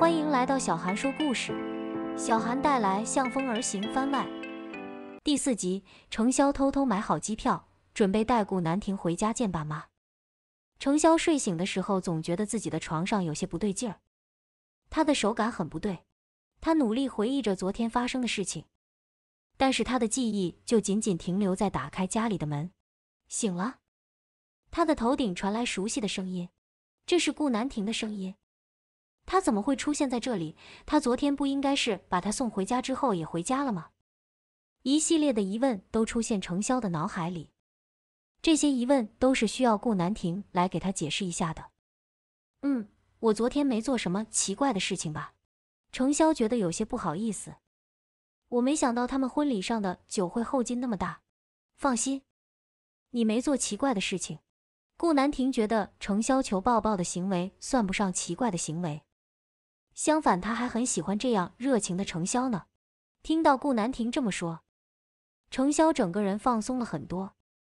欢迎来到小韩说故事，小韩带来《向风而行》番外第四集。程潇偷偷买好机票，准备带顾南亭回家见爸妈。程潇睡醒的时候，总觉得自己的床上有些不对劲儿，他的手感很不对。他努力回忆着昨天发生的事情，但是他的记忆就仅仅停留在打开家里的门。醒了，他的头顶传来熟悉的声音，这是顾南亭的声音。他怎么会出现在这里？他昨天不应该是把他送回家之后也回家了吗？一系列的疑问都出现程潇的脑海里，这些疑问都是需要顾南亭来给他解释一下的。嗯，我昨天没做什么奇怪的事情吧？程潇觉得有些不好意思。我没想到他们婚礼上的酒会后劲那么大。放心，你没做奇怪的事情。顾南亭觉得程潇求抱抱的行为算不上奇怪的行为。相反，他还很喜欢这样热情的程潇呢。听到顾南亭这么说，程潇整个人放松了很多。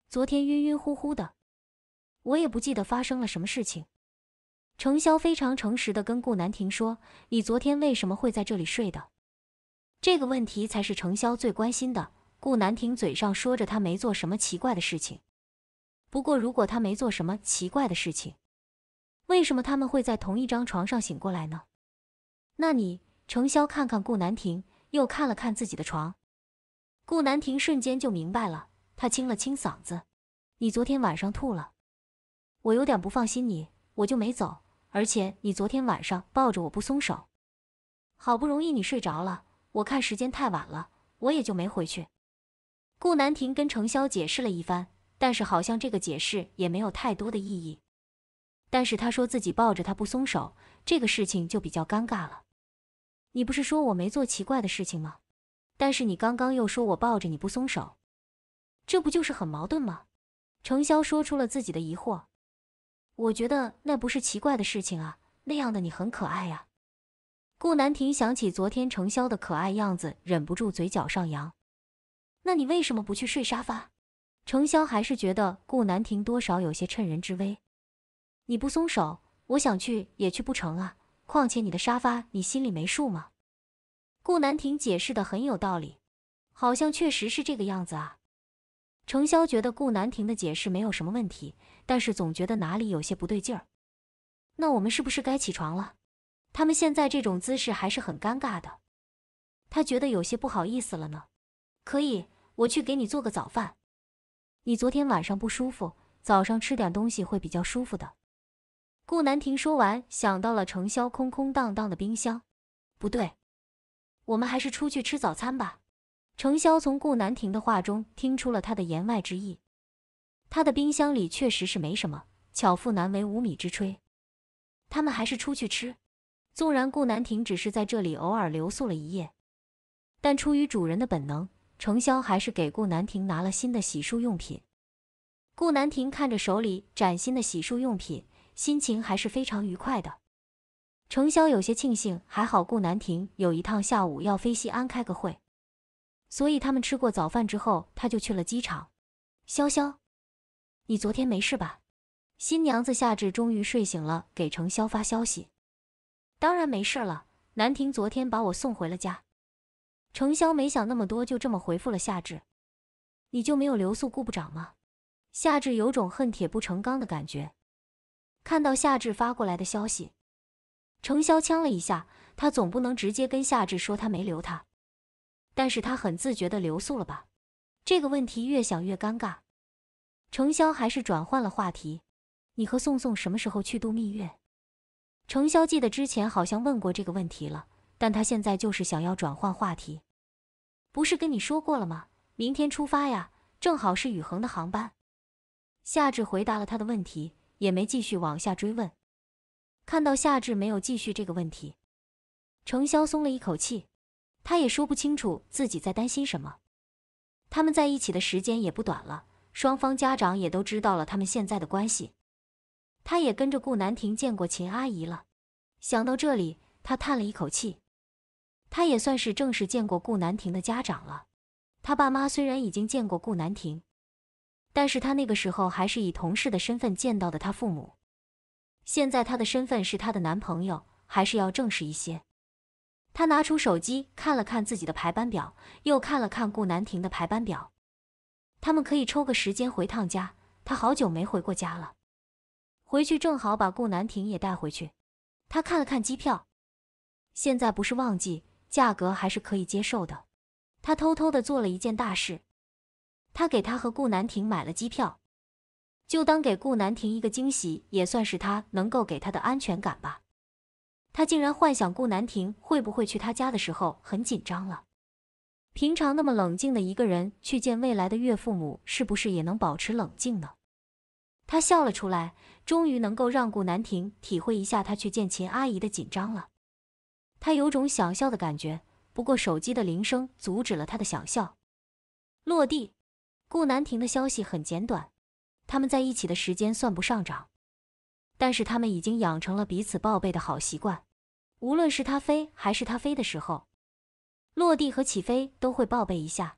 昨天晕晕乎乎的，我也不记得发生了什么事情。程潇非常诚实的跟顾南亭说：“你昨天为什么会在这里睡的？”这个问题才是程潇最关心的。顾南亭嘴上说着他没做什么奇怪的事情，不过如果他没做什么奇怪的事情，为什么他们会在同一张床上醒过来呢？那你，程潇看看顾南亭，又看了看自己的床。顾南亭瞬间就明白了，他清了清嗓子：“你昨天晚上吐了，我有点不放心你，我就没走。而且你昨天晚上抱着我不松手，好不容易你睡着了，我看时间太晚了，我也就没回去。”顾南亭跟程潇解释了一番，但是好像这个解释也没有太多的意义。但是他说自己抱着他不松手，这个事情就比较尴尬了。你不是说我没做奇怪的事情吗？但是你刚刚又说我抱着你不松手，这不就是很矛盾吗？程潇说出了自己的疑惑。我觉得那不是奇怪的事情啊，那样的你很可爱呀。顾南亭想起昨天程潇的可爱样子，忍不住嘴角上扬。那你为什么不去睡沙发？程潇还是觉得顾南亭多少有些趁人之危。你不松手，我想去也去不成啊。况且你的沙发，你心里没数吗？顾南亭解释的很有道理，好像确实是这个样子啊。程潇觉得顾南亭的解释没有什么问题，但是总觉得哪里有些不对劲儿。那我们是不是该起床了？他们现在这种姿势还是很尴尬的，他觉得有些不好意思了呢。可以，我去给你做个早饭。你昨天晚上不舒服，早上吃点东西会比较舒服的。顾南亭说完，想到了程潇空空荡荡的冰箱。不对，我们还是出去吃早餐吧。程潇从顾南亭的话中听出了他的言外之意。他的冰箱里确实是没什么。巧妇难为无米之炊，他们还是出去吃。纵然顾南亭只是在这里偶尔留宿了一夜，但出于主人的本能，程潇还是给顾南亭拿了新的洗漱用品。顾南亭看着手里崭新的洗漱用品。心情还是非常愉快的，程潇有些庆幸，还好顾南亭有一趟下午要飞西安开个会，所以他们吃过早饭之后，他就去了机场。潇潇，你昨天没事吧？新娘子夏至终于睡醒了，给程潇发消息。当然没事了，南亭昨天把我送回了家。程潇没想那么多，就这么回复了夏至。你就没有留宿顾部长吗？夏至有种恨铁不成钢的感觉。看到夏至发过来的消息，程潇呛了一下。他总不能直接跟夏至说他没留他，但是他很自觉的留宿了吧？这个问题越想越尴尬。程潇还是转换了话题：“你和宋宋什么时候去度蜜月？”程潇记得之前好像问过这个问题了，但他现在就是想要转换话题。不是跟你说过了吗？明天出发呀，正好是宇恒的航班。夏至回答了他的问题。也没继续往下追问，看到夏至没有继续这个问题，程潇松了一口气。他也说不清楚自己在担心什么。他们在一起的时间也不短了，双方家长也都知道了他们现在的关系。他也跟着顾南亭见过秦阿姨了。想到这里，他叹了一口气。他也算是正式见过顾南亭的家长了。他爸妈虽然已经见过顾南亭。但是他那个时候还是以同事的身份见到的他父母。现在他的身份是他的男朋友，还是要正式一些。他拿出手机看了看自己的排班表，又看了看顾南亭的排班表。他们可以抽个时间回趟家，他好久没回过家了。回去正好把顾南亭也带回去。他看了看机票，现在不是旺季，价格还是可以接受的。他偷偷的做了一件大事。他给他和顾南亭买了机票，就当给顾南亭一个惊喜，也算是他能够给他的安全感吧。他竟然幻想顾南亭会不会去他家的时候很紧张了。平常那么冷静的一个人去见未来的岳父母，是不是也能保持冷静呢？他笑了出来，终于能够让顾南亭体会一下他去见秦阿姨的紧张了。他有种想笑的感觉，不过手机的铃声阻止了他的想笑。落地。顾南亭的消息很简短，他们在一起的时间算不上长，但是他们已经养成了彼此报备的好习惯。无论是他飞还是他飞的时候，落地和起飞都会报备一下。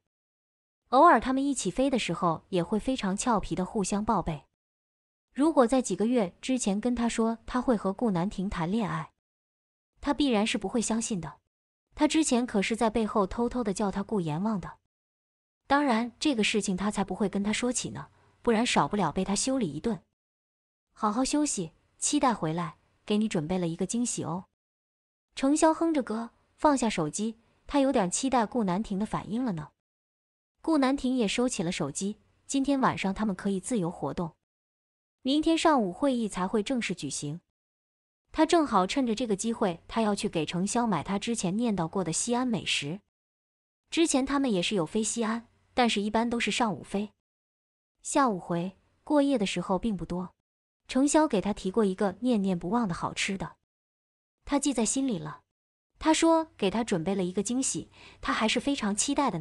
偶尔他们一起飞的时候，也会非常俏皮的互相报备。如果在几个月之前跟他说他会和顾南亭谈恋爱，他必然是不会相信的。他之前可是在背后偷偷的叫他顾阎王的。当然，这个事情他才不会跟他说起呢，不然少不了被他修理一顿。好好休息，期待回来给你准备了一个惊喜哦。程潇哼着歌放下手机，他有点期待顾南亭的反应了呢。顾南亭也收起了手机，今天晚上他们可以自由活动，明天上午会议才会正式举行。他正好趁着这个机会，他要去给程潇买他之前念叨过的西安美食。之前他们也是有飞西安。但是一般都是上午飞，下午回。过夜的时候并不多。程潇给他提过一个念念不忘的好吃的，他记在心里了。他说给他准备了一个惊喜，他还是非常期待的。